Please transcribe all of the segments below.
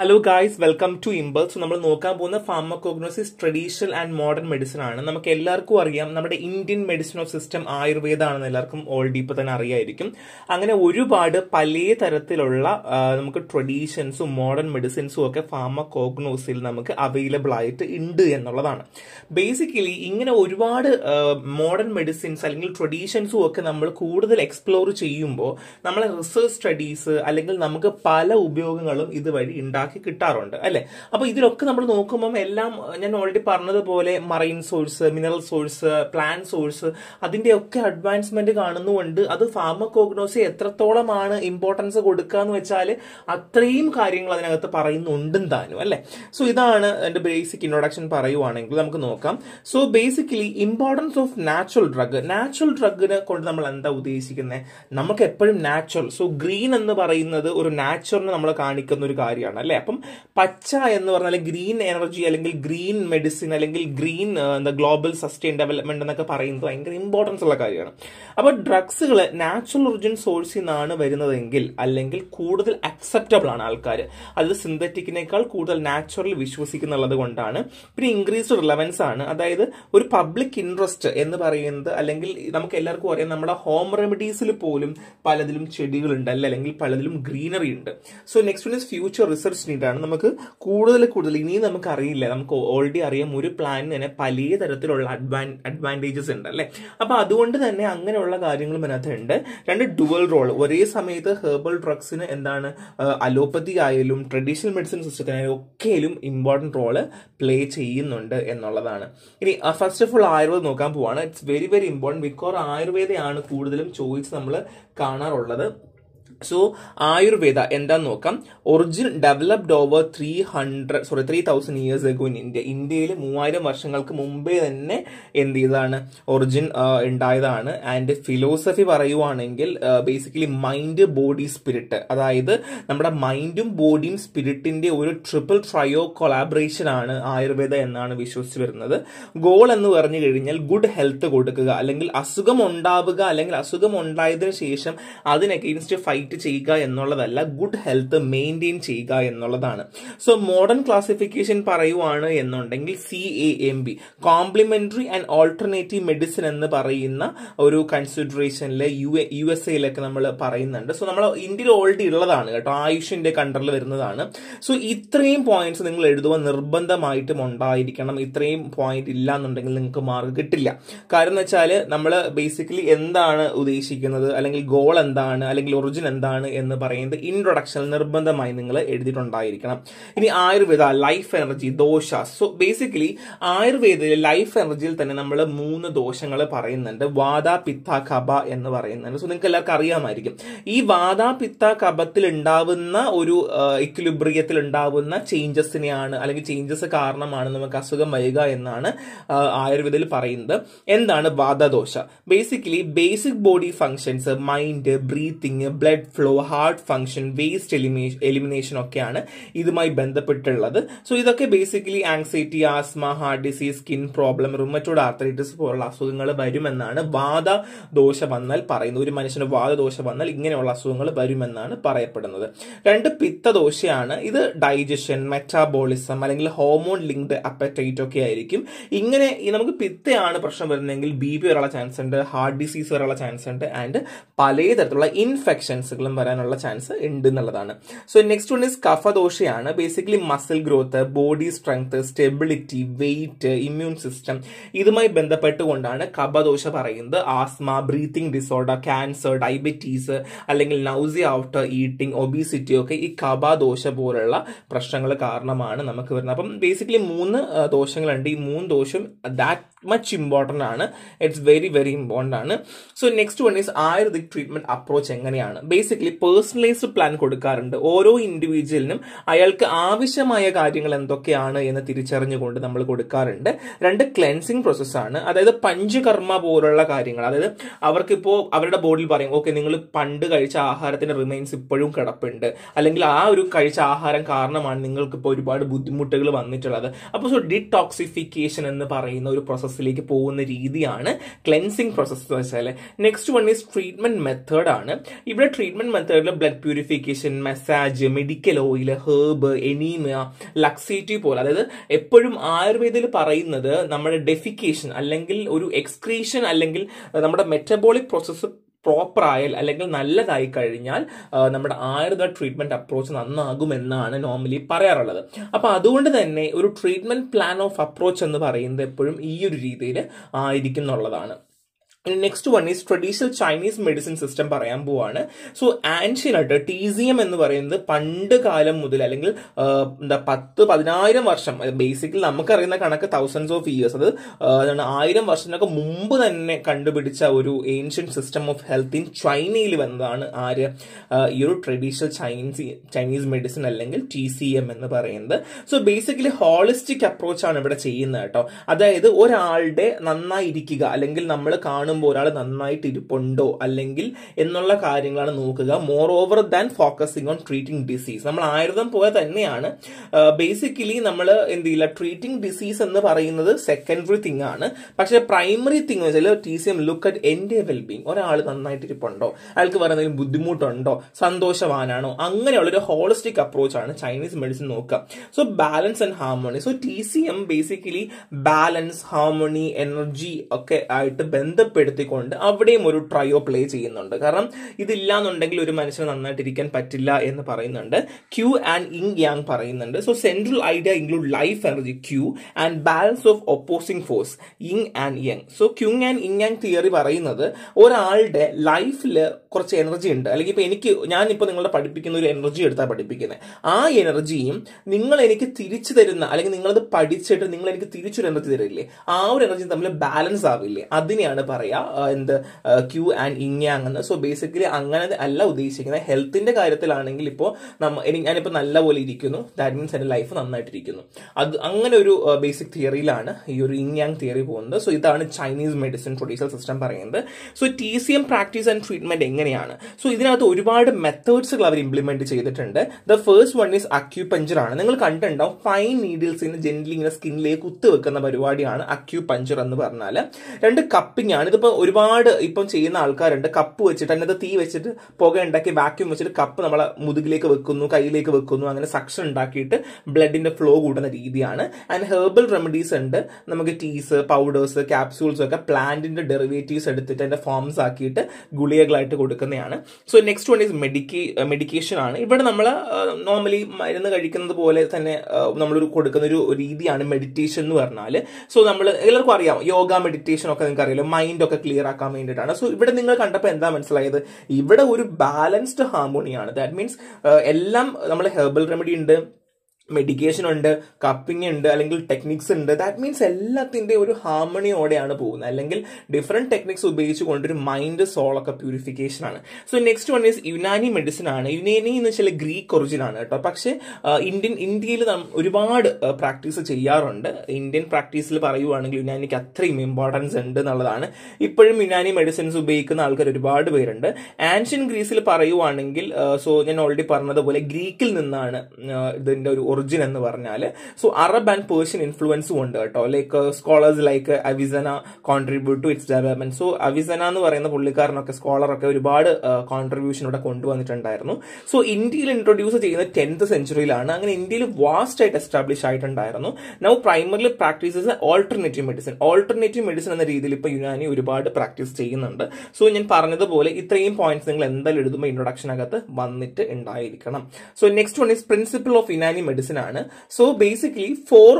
hello guys welcome to Impulse നമ്മൾ നോക്കാൻ പോകുന്ന pharmacognosis traditional and modern medicine ആണ് നമുക്ക് എല്ലാവർക്കും അറിയാം നമ്മുടെ ഇന്ത്യൻ മെഡിസിൻ ഓഫ് സിസ്റ്റം ആയുർവേദമാണെന്ന് എല്ലാവർക്കും ഓൾറെഡി ഇപ്പോൾ തന്നെ അറിയായിരിക്കും അങ്ങനെ ഒരുപാട് പല തരത്തിലുള്ള നമുക്ക് ട്രഡീഷൻസും മോഡേൺ മെഡിസിൻസും ഒക്കെ ഫാർമകോഗ്നോസിൽ നമുക്ക് അവൈലബിൾ ആയിട്ട് ഉണ്ട് എന്നുള്ളതാണ് ബേസിക്കലി ഇങ്ങനെ ഒരുപാട് മോഡേൺ മെഡിസിൻസ് അല്ലെങ്കിൽ ട്രഡീഷൻസും ഒക്കെ നമ്മൾ കൂടുതൽ എക്സ്പ്ലോർ ചെയ്യുമ്പോൾ നമ്മളെ റിസർച്ച് സ്റ്റഡീസ് അല്ലെങ്കിൽ നമുക്ക് പല ഉപയോഗങ്ങളും ഇതുവഴി ഉണ്ടാക്കി കിട്ടാറുണ്ട് അല്ലേ അപ്പോൾ ഇതിലൊക്കെ നമ്മൾ നോക്കുമ്പോൾ എല്ലാം ഞാൻ ഓൾറെഡി പറഞ്ഞതുപോലെ marine source mineral source plant source ഒക്കെ അഡ്വാൻസ്മെന്റ് കാണുന്നുണ്ട് അത് ഫാർമകോഗ്നോസി എത്രത്തോളമാണ് ഇമ്പോർട്ടൻസ് കൊടുക്കുക എന്ന് വെച്ചാൽ അത്രയും കാര്യങ്ങൾ അതിനകത്ത് പറയുന്നുണ്ടും താനും അല്ലേ സോ ഇതാണ് എന്റെ ബേസിക് ഇൻട്രൊഡക്ഷൻ പറയുവാണെങ്കിൽ നമുക്ക് നോക്കാം so basically importance of natural drug natural ഡ്രഗിനെ കൊണ്ട് നമ്മൾ എന്താ ഉദ്ദേശിക്കുന്നത് നമുക്ക് എപ്പോഴും നാച്ചുറൽ സോ ഗ്രീൻ എന്ന് പറയുന്നത് ഒരു നാച്ചുറലിനെ നമ്മൾ കാണിക്കുന്ന ഒരു കാര്യമാണ് അല്ലെ അപ്പം പച്ച എന്ന് പറഞ്ഞാൽ ഗ്രീൻ എനർജി അല്ലെങ്കിൽ ഗ്രീൻ മെഡിസിൻ അല്ലെങ്കിൽ ഗ്രീൻ എന്താ ഗ്ലോബൽ സസ്റ്റൈൻ ഡെവലപ്മെന്റ് എന്നൊക്കെ പറയുന്നത് ഭയങ്കര ഇമ്പോർട്ടൻസ് ഉള്ള കാര്യമാണ് അപ്പോൾ ഡ്രഗ്സുകൾ നാച്ചുറൽ ഒറിജിൻ സോഴ്സിൽ നിന്നാണ് വരുന്നതെങ്കിൽ അല്ലെങ്കിൽ കൂടുതൽ അക്സെപ്റ്റബിൾ ആണ് ആൾക്കാർ അത് സിന്തറ്റിക്കിനേക്കാൾ കൂടുതൽ നാച്ചുറൽ വിശ്വസിക്കുന്നുള്ളത് കൊണ്ടാണ് പിന്നെ ഇൻക്രീസ്ഡ് റിലവൻസ് ആണ് അതായത് ഒരു പബ്ലിക് ഇൻട്രസ്റ്റ് എന്ന് പറയുന്നത് അല്ലെങ്കിൽ നമുക്ക് എല്ലാവർക്കും അറിയാം നമ്മുടെ ഹോം റെമഡീസിൽ പോലും പലതിലും ചെടികളുണ്ട് അല്ലെങ്കിൽ പലതിലും ഗ്രീനറി ഉണ്ട് so next one is future research വെച്ചിട്ടാണ് നമുക്ക് കൂടുതൽ കൂടുതൽ ഇനിയും നമുക്ക് അറിയില്ല നമുക്ക് ഓൾറെഡി അറിയാം ഒരു പ്ലാനിന് തന്നെ പല തരത്തിലുള്ള അഡ്വാൻ അഡ്വാൻറ്റേജസ് ഉണ്ട് അല്ലേ അപ്പോൾ അതുകൊണ്ട് തന്നെ അങ്ങനെയുള്ള കാര്യങ്ങളും അതിനകത്തുണ്ട് രണ്ട് ഡുവൽ റോൾ ഒരേ സമയത്ത് ഹെർബൽ ഡ്രഗ്സിന് എന്താണ് അലോപ്പതി ആയാലും ട്രഡീഷണൽ മെഡിസിൻ സിസ്റ്റത്തിനായാലും ഒക്കെയും ഇമ്പോർട്ടൻറ്റ് റോള് പ്ലേ ചെയ്യുന്നുണ്ട് എന്നുള്ളതാണ് ഇനി ഫസ്റ്റ് ഓഫ് ഓൾ ആയുർവേദം നോക്കാൻ പോവാണ് it's very very important because ആയുർവേദയാണ് കൂടുതലും ചോദിച്ച് നമ്മൾ കാണാറുള്ളത് സോ ആയുർവേദ എന്താന്ന് നോക്കാം origin developed over three hundred sorry three thousand years ago in India ഇന്ത്യയിൽ മൂവായിരം വർഷങ്ങൾക്ക് മുമ്പേ തന്നെ എന്ത് ചെയ്തതാണ് ഒറിജിൻ ഉണ്ടായതാണ് ആൻഡ് ഫിലോസഫി പറയുവാണെങ്കിൽ ബേസിക്കലി മൈൻഡ് ബോഡി സ്പിരിറ്റ് അതായത് നമ്മുടെ മൈൻഡും ബോഡിയും സ്പിരിറ്റിന്റെ ഒരു ട്രിപ്പിൾ ട്രയോ കൊളാബറേഷൻ ആണ് ആയുർവേദ എന്നാണ് വിശ്വസിച്ച് വരുന്നത് ഗോൾ എന്ന് പറഞ്ഞു കഴിഞ്ഞാൽ ഗുഡ് ഹെൽത്ത് കൊടുക്കുക അല്ലെങ്കിൽ അസുഖം ഉണ്ടാവുക അല്ലെങ്കിൽ അസുഖം ഉണ്ടായതിനു ശേഷം അതിനെ ഫൈറ്റ് ഡയറ്റ് ചെയ്യുക എന്നുള്ളതല്ല ഗുഡ് ഹെൽത്ത് മെയിൻറ്റെയിൻ ചെയ്യുക എന്നുള്ളതാണ് സോ മോഡേൺ ക്ലാസിഫിക്കേഷൻ പറയുവാണ് എന്നുണ്ടെങ്കിൽ C A M B complementary and alternative medicine എന്ന് പറയുന്ന ഒരു കൺസിഡറേഷനിൽ യു യു എസ് എയിലൊക്കെ നമ്മൾ പറയുന്നുണ്ട് സോ നമ്മൾ ഇന്ത്യയിൽ ഓൾറെഡി ഉള്ളതാണ് കേട്ടോ ആയുഷിന്റെ കണ്ടറിൽ വരുന്നതാണ് സോ ഇത്രയും പോയിന്റ്സ് നിങ്ങൾ എഴുതുവാൻ നിർബന്ധമായിട്ടും ഉണ്ടായിരിക്കണം ഇത്രയും പോയിന്റ് ഇല്ല എന്നുണ്ടെങ്കിൽ നിങ്ങൾക്ക് മാർക്ക് കിട്ടില്ല കാരണം എന്ന് വെച്ചാൽ നമ്മൾ ബേസിക്കലി എന്താണ് ഉദ്ദേശിക്കുന്നത് അല്ലെങ്കിൽ ഗോൾ എന്താണ് അല്ലെങ്കിൽ ഒറിജിൻ എന്താണ് എന്താണ് എന്ന് പറയുന്നത് ഇൻട്രൊഡക്ഷൻ നിർബന്ധമായി നിങ്ങൾ എഴുതിയിട്ടുണ്ടായിരിക്കണം ഇനി Ayurveda life energy dosha so basically ആയുർവേദയിലെ ലൈഫ് എനർജിയിൽ തന്നെ നമ്മൾ മൂന്ന് ദോഷങ്ങൾ പറയുന്നുണ്ട് വാദ പിത്ത കബ എന്ന് പറയുന്നുണ്ട് സോ നിങ്ങൾക്ക് എല്ലാവർക്കും അറിയാമായിരിക്കും ഈ വാദ പിത്ത കബത്തിൽ ഉണ്ടാവുന്ന ഒരു ഇക്വിലിബ്രിയത്തിൽ ഉണ്ടാവുന്ന ചേഞ്ചസിനെയാണ് അല്ലെങ്കിൽ ചേഞ്ചസ് കാരണമാണ് നമുക്ക് അസുഖം വരിക എന്നാണ് ആയുർവേദയിൽ പറയുന്നത് എന്താണ് Vata dosha basically basic body functions mind breathing blood flow heart function waste elimination elimination ഒക്കെയാണ് ഇതുമായി ബന്ധപ്പെട്ടുള്ളത് സോ ഇതൊക്കെ basically anxiety asthma heart disease skin problem rheumatoid arthritis പോലുള്ള അസുഖങ്ങൾ വരുമെന്നാണ് വാദ ദോഷ വന്നാൽ പറയുന്നത് ഒരു മനുഷ്യന് വാദദോശ വന്നാൽ ഇങ്ങനെയുള്ള അസുഖങ്ങൾ വരുമെന്നാണ് പറയപ്പെടുന്നത് രണ്ട് ദോഷയാണ് ഇത് ഡൈജഷൻ മെറ്റാബോളിസം അല്ലെങ്കിൽ ഹോർമോൺ ലിങ്ക്ഡ് അപ്പറ്റൈറ്റ് ഒക്കെ ആയിരിക്കും ഇങ്ങനെ നമുക്ക് പിത്തയാണ് പ്രശ്നം വരുന്നതെങ്കിൽ ബി പി വരാനുള്ള ചാൻസ് ഉണ്ട് ഹാർട്ട് ഡിസീസ് വരാനുള്ള ചാൻസ് ഉണ്ട് ആൻഡ് പലതരത്തിലുള്ള ഇൻഫെക്ഷൻസുകൾ അസുഖങ്ങളും വരാനുള്ള ചാൻസ് ഉണ്ട് എന്നുള്ളതാണ് സോ നെക്സ്റ്റ് വൺ ഇസ് കഫദോഷയാണ് basically muscle growth body strength stability weight immune system ഇതുമായി ബന്ധപ്പെട്ടുകൊണ്ടാണ് കഫദോഷ പറയുന്നത് asthma breathing disorder cancer diabetes അല്ലെങ്കിൽ നൗസി ആഫ്റ്റർ ഈറ്റിംഗ് ഒബീസിറ്റി ഒക്കെ ഈ കഫദോഷ പോലുള്ള പ്രശ്നങ്ങൾ കാരണമാണ് നമുക്ക് വരുന്നത് അപ്പം ബേസിക്കലി മൂന്ന് ദോഷങ്ങളുണ്ട് ഈ മൂന്ന് ദോഷം ദാറ്റ് മച്ച് ഇമ്പോർട്ടൻ്റ് ആണ് ഇറ്റ്സ് വെരി വെരി ഇമ്പോർട്ടൻ്റ് ആണ് so next one is Ayurvedic treatment approach എങ്ങനെയാണ് ബേസിക്കലി പേഴ്സണലൈസ്ഡ് പ്ലാൻ കൊടുക്കാറുണ്ട് ഓരോ ഇൻഡിവിജ്വലിനും അയാൾക്ക് ആവശ്യമായ കാര്യങ്ങൾ എന്തൊക്കെയാണ് എന്ന് തിരിച്ചറിഞ്ഞുകൊണ്ട് നമ്മൾ കൊടുക്കാറുണ്ട് രണ്ട് ക്ലെൻസിങ് പ്രോസസ്സാണ് അതായത് പഞ്ചകർമ്മ പോലുള്ള കാര്യങ്ങൾ അതായത് അവർക്കിപ്പോൾ അവരുടെ ബോഡിയിൽ പറയും ഓക്കെ നിങ്ങൾ പണ്ട് കഴിച്ച ആഹാരത്തിന്റെ റിമൈൻസ് ഇപ്പോഴും കിടപ്പുണ്ട് അല്ലെങ്കിൽ ആ ഒരു കഴിച്ച ആഹാരം കാരണമാണ് നിങ്ങൾക്കിപ്പോൾ ഒരുപാട് ബുദ്ധിമുട്ടുകൾ വന്നിട്ടുള്ളത് അപ്പോൾ സോ ഡിടോക്സിഫിക്കേഷൻ എന്ന് പറയുന്ന ഒരു പ്രോസസ്സ് പ്രോസസ്സിലേക്ക് പോകുന്ന രീതിയാണ് ക്ലെൻസിങ് പ്രോസസ്സ് എന്ന് വെച്ചാൽ next one is treatment method ആണ് ഇവിടെ ട്രീറ്റ്മെന്റ് മെത്തേഡിൽ blood purification massage medical oil herb enema laxative പോലെ അതായത് എപ്പോഴും ആയുർവേദത്തിൽ പറയുന്നത് നമ്മുടെ ഡെഫിക്കേഷൻ അല്ലെങ്കിൽ ഒരു എക്സ്ക്രീഷൻ അല്ലെങ്കിൽ നമ്മുടെ മെറ്റബോളിക് പ്രോസസ്സ് പ്രോപ്പറായ അല്ലെങ്കിൽ നല്ലതായി കഴിഞ്ഞാൽ നമ്മുടെ ആയുർവേദ ട്രീറ്റ്മെന്റ് അപ്രോച്ച് നന്നാകും എന്നാണ് നോർമലി പറയാറുള്ളത് അപ്പോൾ അതുകൊണ്ട് തന്നെ ഒരു ട്രീറ്റ്മെന്റ് പ്ലാൻ ഓഫ് അപ്രോച്ച് എന്ന് പറയുന്നത് എപ്പോഴും ഈ ഒരു രീതിയിൽ ആയിരിക്കും എന്നുള്ളതാണ് next one is traditional Chinese medicine system പറയാൻ പോവാണ് സോ ആൻഷ്യനായിട്ട് ടി സി എം എന്ന് പറയുന്നത് പണ്ട് കാലം മുതൽ അല്ലെങ്കിൽ എന്താ പത്ത് പതിനായിരം വർഷം ബേസിക്കലി നമുക്കറിയുന്ന കണക്ക് തൗസൻഡ്സ് ഓഫ് ഇയേഴ്സ് അത് എന്താണ് ആയിരം വർഷത്തിനൊക്കെ മുമ്പ് തന്നെ കണ്ടുപിടിച്ച ഒരു ancient system of health in ചൈനയിൽ വന്നതാണ് ആര് ഈ ഒരു ട്രഡീഷണൽ ചൈനീസ് ചൈനീസ് മെഡിസിൻ അല്ലെങ്കിൽ ടി സി എം എന്ന് പറയുന്നത് സോ ബേസിക്കലി ഹോളിസ്റ്റിക് അപ്രോച്ചാണ് ഇവിടെ ചെയ്യുന്നത് കേട്ടോ അതായത് ഒരാളുടെ നന്നായിരിക്കുക അല്ലെങ്കിൽ നമ്മൾ കാണുന്ന കാണുമ്പോൾ ഒരാൾ നന്നായിട്ട് ഇരിപ്പുണ്ടോ അല്ലെങ്കിൽ എന്നുള്ള കാര്യങ്ങളാണ് നോക്കുക more over than focusing on treating disease നമ്മൾ ആയുർവേദം പോലെ തന്നെയാണ് ബേസിക്കലി നമ്മൾ എന്ത് ചെയ്യില്ല ട്രീറ്റിംഗ് ഡിസീസ് എന്ന് പറയുന്നത് സെക്കൻഡറി തിങ് ആണ് പക്ഷെ പ്രൈമറി തിങ് വെച്ചാൽ T C M look at എൻ്റെ വെൽബീങ് ഒരാൾ നന്നായിട്ട് ഇരിപ്പുണ്ടോ അയാൾക്ക് വേറെ എന്തെങ്കിലും ബുദ്ധിമുട്ടുണ്ടോ സന്തോഷവാനാണോ അങ്ങനെയുള്ള ഒരു ഹോളിസ്റ്റിക് ആണ് ചൈനീസ് മെഡിസിൻ നോക്കുക so balance and harmony so T C M basically balance harmony energy ഒക്കെ ആയിട്ട് ബന്ധപ്പെട്ട് ഉൾപ്പെടുത്തിക്കൊണ്ട് അവിടെയും ഒരു ട്രയോ പ്ലേ ചെയ്യുന്നുണ്ട് കാരണം ഇതില്ല എന്നുണ്ടെങ്കിൽ ഒരു മനുഷ്യന് നന്നായിട്ടിരിക്കാൻ പറ്റില്ല എന്ന് പറയുന്നുണ്ട് ക്യൂ ആൻഡ് ഇങ് യാങ് പറയുന്നുണ്ട് so central idea include life energy qi and balance of opposing force yin and yang so qi and yin yang theory പറയുന്നത് ഒരാളുടെ ലൈഫിൽ കുറച്ച് എനർജി ഉണ്ട് അല്ലെങ്കിൽ ഇപ്പൊ എനിക്ക് ഞാനിപ്പോൾ നിങ്ങളെ പഠിപ്പിക്കുന്ന ഒരു എനർജി എടുത്താൽ പഠിപ്പിക്കുന്നത് ആ എനർജിയും നിങ്ങൾ എനിക്ക് തിരിച്ചു തരുന്ന അല്ലെങ്കിൽ നിങ്ങളത് പഠിച്ചിട്ട് നിങ്ങൾ എനിക്ക് തിരിച്ചൊരു എനർജി തരില്ലേ ആ ഒരു എനർജി തമ്മിൽ ബാലൻസ് ആവില്ലേ അതിനെയാണ് പറയുന്നത് പറയുക എന്ത് ക്യൂ ആൻഡ് ഇങ്ങാങ് എന്ന് സോ ബേസിക്കലി അങ്ങനെ അല്ല ഉദ്ദേശിക്കുന്നത് ഹെൽത്തിന്റെ കാര്യത്തിലാണെങ്കിൽ ഇപ്പോൾ എനിക്ക് ഞാനിപ്പോൾ നല്ലപോലെ ഇരിക്കുന്നു ദാറ്റ് മീൻസ് എൻ്റെ ലൈഫ് നന്നായിട്ടിരിക്കുന്നു അത് അങ്ങനെ ഒരു ബേസിക് തിയറിയിലാണ് ഈ ഒരു ഇങ്ങാങ് തിയറി പോകുന്നത് സോ ഇതാണ് ചൈനീസ് മെഡിസിൻ ട്രഡീഷണൽ സിസ്റ്റം പറയുന്നത് so T C M practice and treatment എങ്ങനെയാണ് സോ ഇതിനകത്ത് ഒരുപാട് മെത്തേഡ്സുകൾ അവർ ഇംപ്ലിമെന്റ് ചെയ്തിട്ടുണ്ട് the first one is acupuncture ആണ് നിങ്ങൾ കണ്ടിട്ടുണ്ടാവും ഫൈൻ നീഡിൽസിന് ജെന്റിൽ ഇങ്ങനെ സ്കിന്നിലേക്ക് വെക്കുന്ന പരിപാടിയാണ് അക്യൂപഞ്ചർ എന്ന് പറഞ്ഞാൽ രണ്ട് കപ്പിംഗ് ആണ് ഇത് അതിപ്പോൾ ഒരുപാട് ഇപ്പം ചെയ്യുന്ന ആൾക്കാരുണ്ട് കപ്പ് വെച്ചിട്ട് അതിനകത്ത് തീ വെച്ചിട്ട് പുക ഉണ്ടാക്കി വാക്യൂം വെച്ചിട്ട് കപ്പ് നമ്മളെ മുതുകിലേക്ക് വെക്കുന്നു കയ്യിലേക്ക് വെക്കുന്നു അങ്ങനെ സക്ഷൻ ഉണ്ടാക്കിയിട്ട് ബ്ലഡിന്റെ ഫ്ലോ കൂടുന്ന രീതിയാണ് ആൻഡ് ഹെർബൽ റെമഡീസ് ഉണ്ട് നമുക്ക് ടീസ് പൗഡേഴ്സ് ക്യാപ്സ്യൂൾസ് ഒക്കെ പ്ലാന്റിന്റെ ഡെറിവേറ്റീവ്സ് എടുത്തിട്ട് അതിന്റെ ഫോംസ് ആക്കിയിട്ട് ഗുളികകളായിട്ട് കൊടുക്കുന്നതാണ് so next one is medica medication ആണ് ഇവിടെ നമ്മൾ നോർമലി മരുന്ന് കഴിക്കുന്നത് പോലെ തന്നെ നമ്മളൊരു കൊടുക്കുന്ന ഒരു രീതിയാണ് മെഡിറ്റേഷൻ എന്ന് പറഞ്ഞാൽ സോ നമ്മൾ എല്ലാവർക്കും അറിയാം യോഗ മെഡിറ്റേഷൻ ഒക്കെ നിങ്ങൾക്ക് അറിയാലോ മൈൻഡ് ഒക്കെ ക്ലിയർ ആക്കാൻ വേണ്ടിയിട്ടാണ് സോ ഇവിടെ നിങ്ങൾ കണ്ടപ്പോൾ എന്താ മനസ്സിലായത് ഇവിടെ ഒരു ബാലൻസ്ഡ് ഹാർമോണിയാണ് ദാറ്റ് മീൻസ് എല്ലാം നമ്മൾ ഹെർബൽ റെമഡി ഉണ്ട് മെഡിക്കേഷൻ ഉണ്ട് കപ്പിംഗ് ഉണ്ട് അല്ലെങ്കിൽ ടെക്നിക്സ് ഉണ്ട് ദാറ്റ് മീൻസ് എല്ലാത്തിൻ്റെ ഒരു ഹാർമണിയോടെയാണ് പോകുന്നത് അല്ലെങ്കിൽ ഡിഫറെൻറ്റ് ടെക്നിക്സ് ഉപയോഗിച്ച് കൊണ്ടൊരു മൈൻഡ് സോളൊക്കെ പ്യൂരിഫിക്കേഷൻ ആണ് so next one is Unani medicine ആണ് യുനാനി എന്ന് വെച്ചാൽ ഗ്രീക്ക് ഒറിജിൻ ആണ് കേട്ടോ പക്ഷേ ഇന്ത്യൻ ഇന്ത്യയിൽ ഒരുപാട് പ്രാക്ടീസ് ചെയ്യാറുണ്ട് ഇന്ത്യൻ പ്രാക്ടീസിൽ പറയുവാണെങ്കിൽ യുനാനിക്ക് അത്രയും ഇമ്പോർട്ടൻസ് ഉണ്ട് എന്നുള്ളതാണ് ഇപ്പോഴും യുനാനി മെഡിസിൻസ് ഉപയോഗിക്കുന്ന ആൾക്കാർ ഒരുപാട് പേരുണ്ട് ആൻഷ്യൻ ഗ്രീസിൽ പറയുവാണെങ്കിൽ സോ ഞാൻ ഓൾറെഡി പറഞ്ഞതുപോലെ ഗ്രീക്കിൽ നിന്നാണ് ഇതിൻ്റെ ഒരു ഒറിജിൻ എന്ന് പറഞ്ഞാൽ സോ അറബ് ആൻഡ് പേർഷ്യൻ ഇൻഫ്ലുവൻസും ഉണ്ട് കേട്ടോ like scholars like Avicenna contribute to its development so Avicenna എന്ന് പറയുന്ന പുള്ളിക്കാരനൊക്കെ സ്കോളറൊക്കെ ഒരുപാട് കോൺട്രിബ്യൂഷൻ uh, ഇവിടെ കൊണ്ടുവന്നിട്ടുണ്ടായിരുന്നു സോ ഇന്ത്യയിൽ ഇൻട്രൊഡ്യൂസ് ചെയ്യുന്ന ടെൻത്ത് സെഞ്ചുറിയിലാണ് അങ്ങനെ ഇന്ത്യയിൽ വാസ്റ്റ് ആയിട്ട് എസ്റ്റാബ്ലിഷ് ആയിട്ടുണ്ടായിരുന്നു now primarily practises alternative medicine alternative medicine എന്ന രീതിയിൽ ഇപ്പോൾ യുനാനി ഒരുപാട് പ്രാക്ടീസ് ചെയ്യുന്നുണ്ട് സോ ഞാൻ പറഞ്ഞതുപോലെ ഇത്രയും പോയിന്റ്സ് നിങ്ങൾ എന്തായാലും എഴുതുമ്പോൾ അകത്ത് വന്നിട്ട് ഉണ്ടായിരിക്കണം so next one is principle of Unani medicine medicine ആണ് സോ ബേസിക്കലി ഫോർ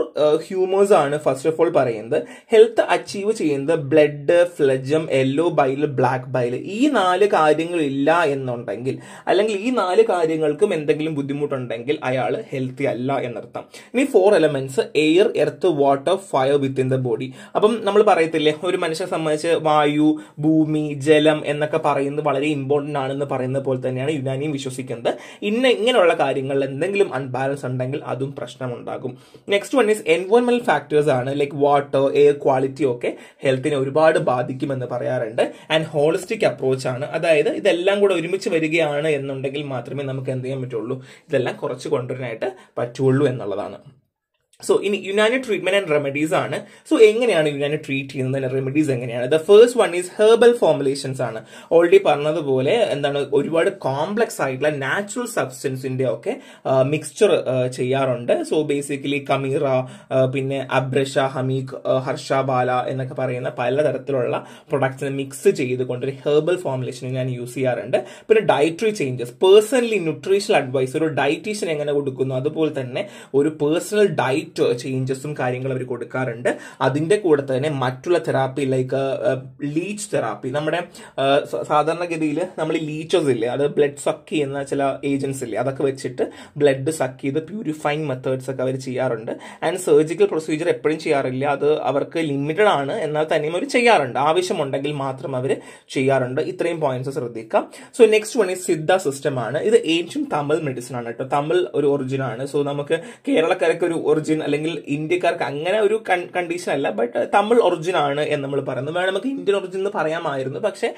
ഹ്യൂമേഴ്സ് ആണ് ഫസ്റ്റ് ഓഫ് ഓൾ പറയുന്നത് ഹെൽത്ത് അച്ചീവ് ചെയ്യുന്നത് blood phlegm yellow bile black bile ഈ നാല് കാര്യങ്ങളില്ല എന്നുണ്ടെങ്കിൽ അല്ലെങ്കിൽ ഈ നാല് കാര്യങ്ങൾക്കും എന്തെങ്കിലും ബുദ്ധിമുട്ടുണ്ടെങ്കിൽ അയാൾ ഹെൽത്തി അല്ല എന്നർത്ഥം ഇനി four elements air earth water fire within the body അപ്പം നമ്മൾ പറയത്തില്ലേ ഒരു മനുഷ്യനെ സംബന്ധിച്ച് വായു ഭൂമി ജലം എന്നൊക്കെ പറയുന്നത് വളരെ ഇമ്പോർട്ടന്റ് ആണെന്ന് പറയുന്ന പോലെ തന്നെയാണ് യുനാനിയും വിശ്വസിക്കുന്നത് ഇന്ന ഇങ്ങനെയുള്ള കാര്യങ്ങളിൽ എന്തെങ്കിലും അൺബാലൻസ് ഉണ്ടെങ്കിൽ ആണെങ്കിൽ അതും പ്രശ്നമുണ്ടാകും next one is environment factors ആണ് ലൈക്ക് വാട്ടർ എയർ ക്വാളിറ്റി ഒക്കെ ഹെൽത്തിനെ ഒരുപാട് ബാധിക്കുമെന്ന് പറയാറുണ്ട് ആൻഡ് ഹോളിസ്റ്റിക് അപ്രോച്ച് ആണ് അതായത് ഇതെല്ലാം കൂടെ ഒരുമിച്ച് വരികയാണ് എന്നുണ്ടെങ്കിൽ മാത്രമേ നമുക്ക് എന്ത് ചെയ്യാൻ പറ്റുള്ളൂ ഇതെല്ലാം കുറച്ച് കൊണ്ടുവരാനായിട്ട് പറ്റുള്ളൂ എന്നുള്ളതാണ് സോ ഇനി യുനാനി ട്രീറ്റ്മെന്റ് ആൻഡ് റെമഡീസ് ആണ് സോ എങ്ങനെയാണ് യുനാനി ട്രീറ്റ് ചെയ്യുന്നത് റെമഡീസ് എങ്ങനെയാണ് the first one is herbal formulations ആണ് ഓൾറെഡി പറഞ്ഞതുപോലെ എന്താണ് ഒരുപാട് കോംപ്ലക്സ് ആയിട്ടുള്ള നാച്ചുറൽ സബ്സ്റ്റൻസിന്റെ ഒക്കെ മിക്സ്ചർ ചെയ്യാറുണ്ട് സോ ബേസിക്കലി കമീറ പിന്നെ അബ്രഷ ഹമീഖ് ഹർഷ ബാല എന്നൊക്കെ പറയുന്ന പലതരത്തിലുള്ള പ്രൊഡക്ട്സിനെ മിക്സ് ചെയ്തുകൊണ്ട് ഒരു ഹെർബൽ ഫോർമുലേഷൻ ഞാൻ യൂസ് ചെയ്യാറുണ്ട് പിന്നെ dietary changes personally nutritional advice ഒരു ഡയറ്റീഷ്യൻ എങ്ങനെ കൊടുക്കുന്നു അതുപോലെ തന്നെ ഒരു പേഴ്സണൽ ഡയറ്റ് ഡയറ്റ് ചേഞ്ചസും കാര്യങ്ങളും അവർ കൊടുക്കാറുണ്ട് അതിന്റെ കൂടെ തന്നെ മറ്റുള്ള തെറാപ്പി ലൈക്ക് ലീച്ച് തെറാപ്പി നമ്മുടെ uh, സാധാരണഗതിയിൽ നമ്മൾ ലീച്ചേഴ്സ് ഇല്ലേ അത് ബ്ലഡ് സക്ക് ചെയ്യുന്ന ചില ഏജൻസ് ഇല്ലേ അതൊക്കെ വെച്ചിട്ട് ബ്ലഡ് സക്ക് ചെയ്ത് പ്യൂരിഫൈങ് മെത്തേഡ്സ് ഒക്കെ അവർ ചെയ്യാറുണ്ട് ആൻഡ് സർജിക്കൽ പ്രൊസീജിയർ എപ്പോഴും ചെയ്യാറില്ല അത് അവർക്ക് ലിമിറ്റഡ് ആണ് എന്നാൽ തന്നെയും അവർ ചെയ്യാറുണ്ട് ആവശ്യമുണ്ടെങ്കിൽ മാത്രം അവർ ചെയ്യാറുണ്ട് ഇത്രയും പോയിന്റ്സ് ശ്രദ്ധിക്കാം so next one is Siddha system ആണ് ഇത് ഏഷ്യൻ തമിഴ് മെഡിസിൻ ആണ് കേട്ടോ തമിഴ് ഒരു ഒറിജിൻ ആണ് സോ നമുക്ക് കേരളക്കാരൊക്കെ ഒരു ഒറിജിൻ അല്ലെങ്കിൽ ഇന്ത്യക്കാർക്ക് അങ്ങനെ ഒരു കണ്ടീഷൻ അല്ല ബട്ട് തമിഴ് ഒറിജിൻ ആണ് എന്ന് നമ്മൾ പറയുന്നത് വേണം നമുക്ക് ഇന്ത്യൻ ഒറിജിൻ എന്ന് പറയാമായിരുന്നു പക്ഷേ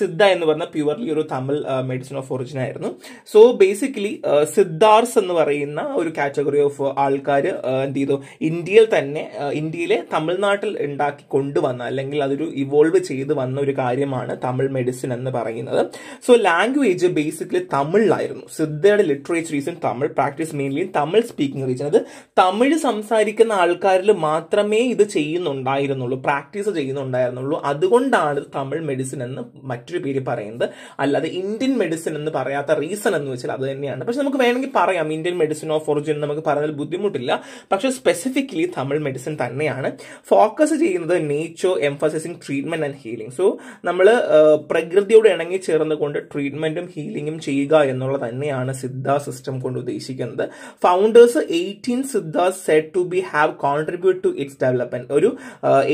സിദ്ധ എന്ന് പറഞ്ഞ പ്യുവർലി ഒരു തമിഴ് മെഡിസിൻ ഓഫ് ഒറിജിൻ ആയിരുന്നു സോ ബേസിക്കലി സിദ്ധാർസ് എന്ന് പറയുന്ന ഒരു കാറ്റഗറി ഓഫ് ആൾക്കാർ എന്ത് ചെയ്തു ഇന്ത്യയിൽ തന്നെ ഇന്ത്യയിലെ തമിഴ്നാട്ടിൽ ഉണ്ടാക്കി കൊണ്ടുവന്ന അല്ലെങ്കിൽ അതൊരു ഇവോൾവ് ചെയ്ത് വന്ന ഒരു കാര്യമാണ് തമിഴ് മെഡിസിൻ എന്ന് പറയുന്നത് സോ ലാംഗ്വേജ് ബേസിക്കലി തമിഴിലായിരുന്നു സിദ്ധയുടെ literature is in Tamil practice mainly Tamil speaking region അത് തമിഴ് സംസാരിക്കുന്ന ആൾക്കാരിൽ മാത്രമേ ഇത് ചെയ്യുന്നുണ്ടായിരുന്നുള്ളൂ പ്രാക്ടീസ് ചെയ്യുന്നുണ്ടായിരുന്നുള്ളൂ അതുകൊണ്ടാണ് തമിഴ് മെഡിസിൻ എന്ന് മറ്റൊരു പേര് പറയുന്നത് അല്ലാതെ ഇന്ത്യൻ മെഡിസിൻ എന്ന് പറയാത്ത റീസൺ എന്ന് വെച്ചാൽ അത് തന്നെയാണ് പക്ഷെ നമുക്ക് വേണമെങ്കിൽ പറയാം ഇന്ത്യൻ മെഡിസിൻ ഓഫ് ഒറിജിൻ നമുക്ക് പറഞ്ഞാൽ ബുദ്ധിമുട്ടില്ല പക്ഷെ സ്പെസിഫിക്കലി തമിഴ് മെഡിസിൻ തന്നെയാണ് ഫോക്കസ് ചെയ്യുന്നത് nature emphasising treatment and healing so നമ്മൾ പ്രകൃതിയോട് ഇണങ്ങി ചേർന്നുകൊണ്ട് ട്രീറ്റ്മെന്റും ഹീലിംഗും ചെയ്യുക എന്നുള്ളത് തന്നെയാണ് സിദ്ധ സിസ്റ്റം കൊണ്ട് ഉദ്ദേശിക്കുന്നത് founders eighteen Siddhas said to be have contribute to its development ഒരു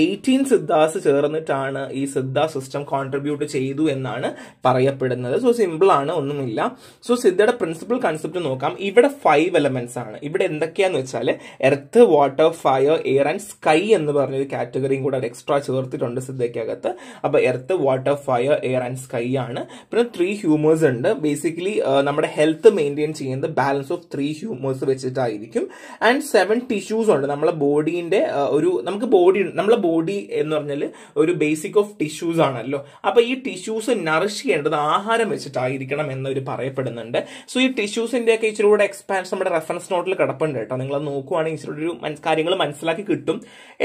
എയ്റ്റീൻ സിദ്ധാസ് ചേർന്നിട്ടാണ് ഈ സിദ്ധാ സിസ്റ്റം കോൺട്രിബ്യൂട്ട് ചെയ്തു എന്നാണ് പറയപ്പെടുന്നത് സോ സിമ്പിൾ ആണ് ഒന്നുമില്ല സോ സിദ്ധയുടെ പ്രിൻസിപ്പൽ കൺസെപ്റ്റ് നോക്കാം ഇവിടെ ഫൈവ് എലമെന്റ്സ് ആണ് ഇവിടെ എന്തൊക്കെയാന്ന് വെച്ചാൽ earth water fire air and sky എന്ന് പറഞ്ഞൊരു കാറ്റഗറിയും കൂടെ എക്സ്ട്രാ ചേർത്തിട്ടുണ്ട് സിദ്ധയ്ക്കകത്ത് അപ്പൊ earth water fire air and sky ആണ് പിന്നെ ത്രീ ഹ്യൂമേഴ്സ് ഉണ്ട് ബേസിക്കലി നമ്മുടെ ഹെൽത്ത് മെയിൻറ്റെയിൻ ചെയ്യുന്നത് ബാലൻസ് ഓഫ് ത്രീ ഹ്യൂമേഴ്സ് വെച്ചിട്ടായിരിക്കും ആൻഡ് സെവൻ സെവൻ ടിഷ്യൂസ് ഉണ്ട് നമ്മളെ ബോഡീൻ്റെ ഒരു നമുക്ക് ബോഡി നമ്മളെ ബോഡി എന്ന് പറഞ്ഞാൽ ഒരു ബേസിക് ഓഫ് ടിഷ്യൂസ് ആണല്ലോ അപ്പോൾ ഈ ടിഷ്യൂസ് നറിഷ് ചെയ്യേണ്ടത് ആഹാരം വെച്ചിട്ടായിരിക്കണം എന്നൊരു പറയപ്പെടുന്നുണ്ട് സോ ഈ ടിഷ്യൂസിന്റെ ഒക്കെ ഇച്ചിരി കൂടെ എക്സ്പാൻസ് നമ്മുടെ റെഫറൻസ് നോട്ടിൽ കിടപ്പുണ്ട് കേട്ടോ നിങ്ങൾ നോക്കുവാണെങ്കിൽ ഇച്ചിരി ഒരു കാര്യങ്ങൾ മനസ്സിലാക്കി കിട്ടും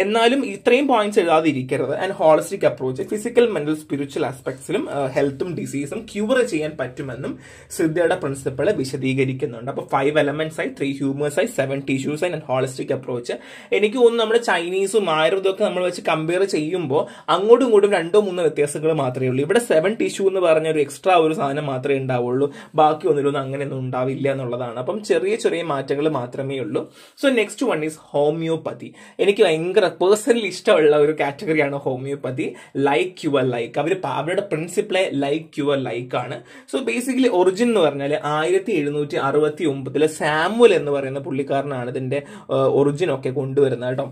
എന്നാലും ഇത്രയും പോയിന്റ്സ് എഴുതാതിരിക്കരുത് and holistic approach physical mental spiritual ആസ്പെക്ട്സിലും ഹെൽത്തും ഡിസീസും ക്യൂർ ചെയ്യാൻ പറ്റുമെന്നും സിദ്ധയുടെ പ്രിൻസിപ്പിൾ വിശദീകരിക്കുന്നുണ്ട് അപ്പോൾ ഫൈവ് എലമെന്റ്സ് ആയി ത്രീ ഹ്യൂമേഴ്സ് ആയി seven tissues and holistic approach എനിക്ക് തോന്നുന്നു നമ്മുടെ ചൈനീസും ആരും നമ്മൾ വെച്ച് കമ്പയർ ചെയ്യുമ്പോൾ അങ്ങോട്ടും ഇങ്ങോട്ടും രണ്ടോ മൂന്നോ വ്യത്യാസങ്ങൾ മാത്രമേ ഉള്ളൂ ഇവിടെ സെവൻ ടിഷ്യൂ എന്ന് പറഞ്ഞ ഒരു എക്സ്ട്രാ ഒരു സാധനം മാത്രമേ ഉണ്ടാവുള്ളൂ ബാക്കി ഒന്നിലൊന്നും അങ്ങനെയൊന്നും ഉണ്ടാവില്ല എന്നുള്ളതാണ് അപ്പം ചെറിയ ചെറിയ മാറ്റങ്ങൾ മാത്രമേ ഉള്ളൂ so next one is homeopathy എനിക്ക് ഭയങ്കര പേഴ്സണലി ഇഷ്ടമുള്ള ഒരു കാറ്റഗറിയാണ് ഹോമിയോപ്പതി ലൈക്ക് യുവർ ലൈക്ക് അവർ അവരുടെ പ്രിൻസിപ്പിളെ ലൈക്ക് യുവർ ലൈക്ക് ആണ് സോ ബേസിക്കലി ഒറിജിൻ എന്ന് പറഞ്ഞാൽ ആയിരത്തി എഴുന്നൂറ്റി അറുപത്തി ഒമ്പതിലെ സാമുൽ എന്ന് പറയുന്ന പുള്ളിക്കാരനാണ് ഇതിന്റെ ഒറിജിനൊക്കെ കൊണ്ടുവരുന്നത് കേട്ടോ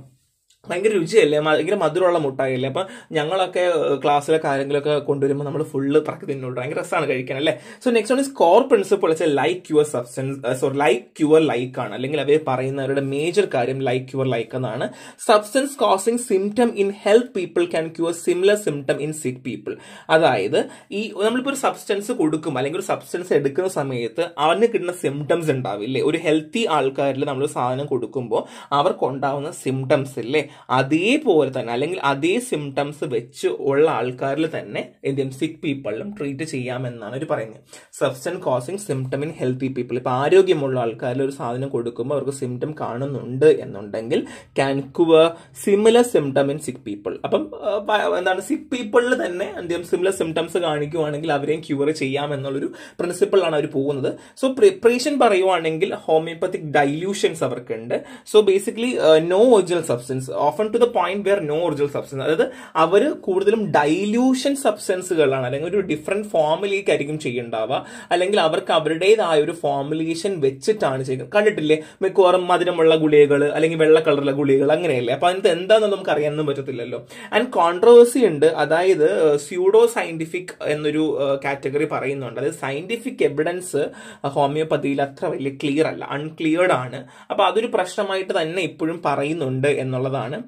ഭയങ്കര രുചിയല്ലേ ഭയങ്കര മധുരമുള്ള മുട്ടായില്ലേ അപ്പം ഞങ്ങളൊക്കെ ക്ലാസ്സിലെ കാര്യങ്ങളൊക്കെ കൊണ്ടുവരുമ്പോൾ നമ്മൾ ഫുള്ള് പറക്കി തിന്നോട്ട് ഭയങ്കര രസമാണ് കഴിക്കാൻ അല്ലേ so next one is core principle വെച്ചാൽ like your substance sorry like your like ആണ് അല്ലെങ്കിൽ അവർ പറയുന്നവരുടെ മേജർ കാര്യം ലൈക്ക് യുവർ ലൈക്ക് എന്നാണ് substance causing symptom in health people can cure similar symptom in sick people അതായത് ഈ നമ്മളിപ്പോൾ ഒരു സബ്സ്റ്റൻസ് കൊടുക്കും അല്ലെങ്കിൽ ഒരു സബ്സ്റ്റൻസ് എടുക്കുന്ന സമയത്ത് അവന് കിട്ടുന്ന സിംറ്റംസ് ഉണ്ടാവില്ലേ ഒരു ഹെൽത്തി ആൾക്കാരിൽ നമ്മൾ സാധനം കൊടുക്കുമ്പോൾ അവർക്കുണ്ടാവുന്ന സിംറ്റംസ് ഇല്ലേ അതേപോലെ തന്നെ അല്ലെങ്കിൽ അതേ സിംറ്റംസ് വെച്ച് ഉള്ള ആൾക്കാരിൽ തന്നെ എന്ത് ചെയ്യും സിക്ക് പീപ്പിളിലും ട്രീറ്റ് ചെയ്യാമെന്നാണ് അവർ പറയുന്നത് substance causing symptom in healthy people ഇപ്പോൾ ആരോഗ്യമുള്ള ആൾക്കാരിൽ ഒരു സാധനം കൊടുക്കുമ്പോൾ അവർക്ക് സിംറ്റം കാണുന്നുണ്ട് എന്നുണ്ടെങ്കിൽ can cure similar symptom in sick people അപ്പം എന്താണ് സിക്ക് പീപ്പിളിൽ തന്നെ എന്ത് ചെയ്യും സിമിലർ സിംറ്റംസ് കാണിക്കുവാണെങ്കിൽ അവരെയും ക്യൂർ ചെയ്യാം എന്നുള്ളൊരു പ്രിൻസിപ്പിളാണ് അവർ പോകുന്നത് സോ പ്രിപ്പറേഷൻ പറയുവാണെങ്കിൽ ഹോമിയോപ്പത്തിക് ഡൈല്യൂഷൻസ് അവർക്കുണ്ട് so basically no original substance often to the point where no original substance അതായത് അവർ കൂടുതലും ഡൈല്യൂഷൻ സബ്സ്റ്റൻസുകളാണ് അല്ലെങ്കിൽ ഒരു ഡിഫറെന്റ് ആയിരിക്കും ചെയ്യുണ്ടാവുക അല്ലെങ്കിൽ അവർക്ക് അവരുടേതായ ഒരു ഫോമുലേഷൻ വെച്ചിട്ടാണ് ചെയ്യുന്നത് കണ്ടിട്ടില്ലേ മിക്കവാറും മധുരമുള്ള ഗുളികകൾ അല്ലെങ്കിൽ വെള്ള കളറുള്ള ഗുളികകൾ അങ്ങനെയല്ലേ അപ്പൊ അതിനകത്ത് എന്താണെന്ന് നമുക്ക് അറിയാനൊന്നും പറ്റത്തില്ലല്ലോ ആൻഡ് കോൺട്രവേഴ്സി ഉണ്ട് അതായത് സ്യൂഡോ സയന്റിഫിക് എന്നൊരു കാറ്റഗറി പറയുന്നുണ്ട് അതായത് സയന്റിഫിക് എവിഡൻസ് ഹോമിയോപ്പതിയിൽ അത്ര വലിയ ക്ലിയർ അല്ല അൺക്ലിയർഡ് ആണ് അപ്പൊ അതൊരു പ്രശ്നമായിട്ട് തന്നെ ഇപ്പോഴും പറയുന്നുണ്ട് എന്നുള്ളതാണ് ആണ്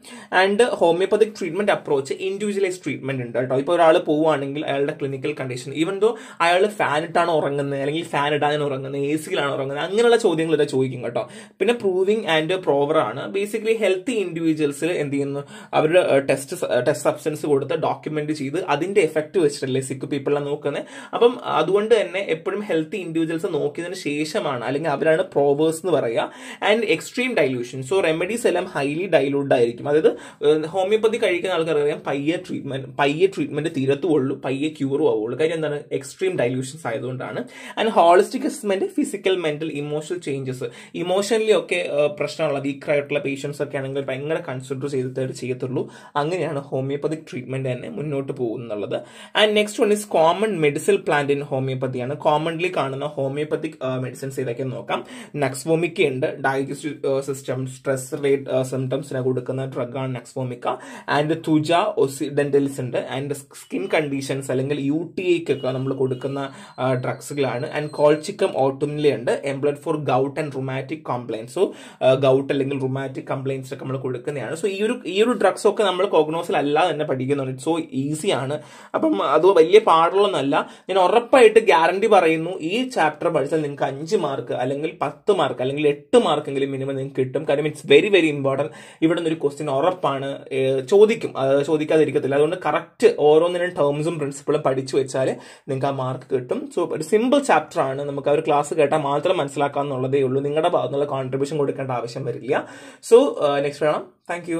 and homeopathic treatment approach individualise treatment ഉണ്ട് കേട്ടോ ഇപ്പോൾ ഒരാൾ പോവുകയാണെങ്കിൽ അയാളുടെ ക്ലിനിക്കൽ കണ്ടീഷൻ ഈവൻ ദോ അയാൾ ഫാൻ ഇട്ടാണ് ഉറങ്ങുന്നത് അല്ലെങ്കിൽ ഫാൻ ഇടാനും ഉറങ്ങുന്നത് എ സിയിലാണ് ഉറങ്ങുന്നത് അങ്ങനെയുള്ള ചോദ്യങ്ങൾ ഇതാ ചോദിക്കും കേട്ടോ പിന്നെ പ്രൂവിങ് ആൻഡ് പ്രോവർ ആണ് ബേസിക്കലി ഹെൽത്തി ഇൻഡിവിജ്വൽസിൽ എന്ത് ചെയ്യുന്നു അവരുടെ ടെസ്റ്റ് ടെസ്റ്റ് സബ്സ്റ്റൻസ് കൊടുത്ത് ഡോക്യുമെന്റ് ചെയ്ത് അതിന്റെ എഫക്റ്റ് വെച്ചിട്ടല്ലേ സിക്ക് പീപ്പിളിനെ നോക്കുന്നത് അപ്പം അതുകൊണ്ട് തന്നെ എപ്പോഴും ഹെൽത്തി ഇൻഡിവിജ്വൽസ് നോക്കിയതിന് ശേഷമാണ് അല്ലെങ്കിൽ അവരാണ് പ്രോവേഴ്സ് എന്ന് പറയുക and extreme dilution so remedies എല്ലാം ഹൈലി ഡൈലൂഡ് ആയിരിക്കും ആയിരിക്കും അതായത് ഹോമിയോപ്പതി കഴിക്കുന്ന ആൾക്കറിയാം പയ്യ ട്രീറ്റ്മെന്റ് പയ്യ ട്രീറ്റ്മെന്റ് തീരത്തുള്ളൂ പയ്യ ക്യൂറും ആവുള്ളൂ കാര്യം എന്താണ് എക്സ്ട്രീം ഡൈല്യൂഷൻസ് ആയതുകൊണ്ടാണ് and holistic assessment physical mental emotional changes emotionally ഒക്കെ പ്രശ്നമുള്ള വീക്കായിട്ടുള്ള പേഷ്യൻസ് ഒക്കെ ആണെങ്കിൽ ഭയങ്കര കൺസിഡർ ചെയ്തിട്ട് ചെയ്യത്തുള്ളൂ അങ്ങനെയാണ് ഹോമിയോപ്പതിക് ട്രീറ്റ്മെന്റ് തന്നെ മുന്നോട്ട് പോകുന്നുള്ളത് and next one is common medicine plant in ഹോമിയോപ്പതിയാണ് കോമൺലി കാണുന്ന ഹോമിയോപ്പതിക് മെഡിസിൻസ് ഏതൊക്കെ നോക്കാം നക്സ്വോമിക്ക ഉണ്ട് ഡൈജസ്റ്റീവ് സിസ്റ്റം സ്ട്രെസ് റിലേറ്റ് സിംറ്റംസിനെ കൊടുക്കുന്ന ഡ്രഗാണ് നെക്സ്പോമിക്ക ആൻഡ് തുജ ഒസിഡൻറ്റൽസ് ഉണ്ട് ആൻഡ് സ്കിൻ കണ്ടീഷൻസ് അല്ലെങ്കിൽ യു ടി ഐക്കൊക്കെ നമ്മൾ കൊടുക്കുന്ന ഡ്രഗ്സുകളാണ് ആൻഡ് കോൾച്ചിക്കം ഓട്ടുമിലി ഉണ്ട് employed for gout and rheumatic complaint so gout അല്ലെങ്കിൽ റുമാറ്റിക് കംപ്ലൈൻറ്റ്സ് ഒക്കെ നമ്മൾ കൊടുക്കുന്നതാണ് സോ ഈ ഒരു ഈ ഒരു ഡ്രഗ്സ് ഒക്കെ നമ്മൾ കോഗ്നോസിൽ അല്ല തന്നെ പഠിക്കുന്നുണ്ട് സോ ഈസിയാണ് അപ്പം അത് വലിയ പാടുള്ളതല്ല ഞാൻ ഉറപ്പായിട്ട് ഗ്യാരണ്ടി പറയുന്നു ഈ ചാപ്റ്റർ പഠിച്ചാൽ നിങ്ങൾക്ക് അഞ്ച് മാർക്ക് അല്ലെങ്കിൽ പത്ത് മാർക്ക് അല്ലെങ്കിൽ എട്ട് മാർക്കെങ്കിലും മിനിമം നിങ്ങൾക്ക് കിട്ടും കാരണം ഇറ്റ്സ് വെരി വെരി ഇമ്പോർട്ടൻറ്റ് ഇവിടെ നിന്ന് ഒരു ക്വസ്റ്റ്യൻ ഉറപ്പാണ് ചോദിക്കും അത് ചോദിക്കാതിരിക്കത്തില്ല അതുകൊണ്ട് കറക്റ്റ് ഓരോന്നിനും ടേംസും പ്രിൻസിപ്പിളും പഠിച്ചു വെച്ചാൽ നിങ്ങൾക്ക് ആ മാർക്ക് കിട്ടും സോ ഒരു സിമ്പിൾ ചാപ്റ്റർ ആണ് നമുക്ക് ആ ഒരു ക്ലാസ് കേട്ടാൽ മാത്രം മനസ്സിലാക്കാന്നുള്ളതേ ഉള്ളൂ നിങ്ങളുടെ ഭാഗത്തുനിന്നുള്ള കോൺട്രിബ്യൂഷൻ കൊടുക്കേണ്ട ആവശ്യം വരില്ല സോ നെക്സ്റ്റ് വേണം താങ്ക്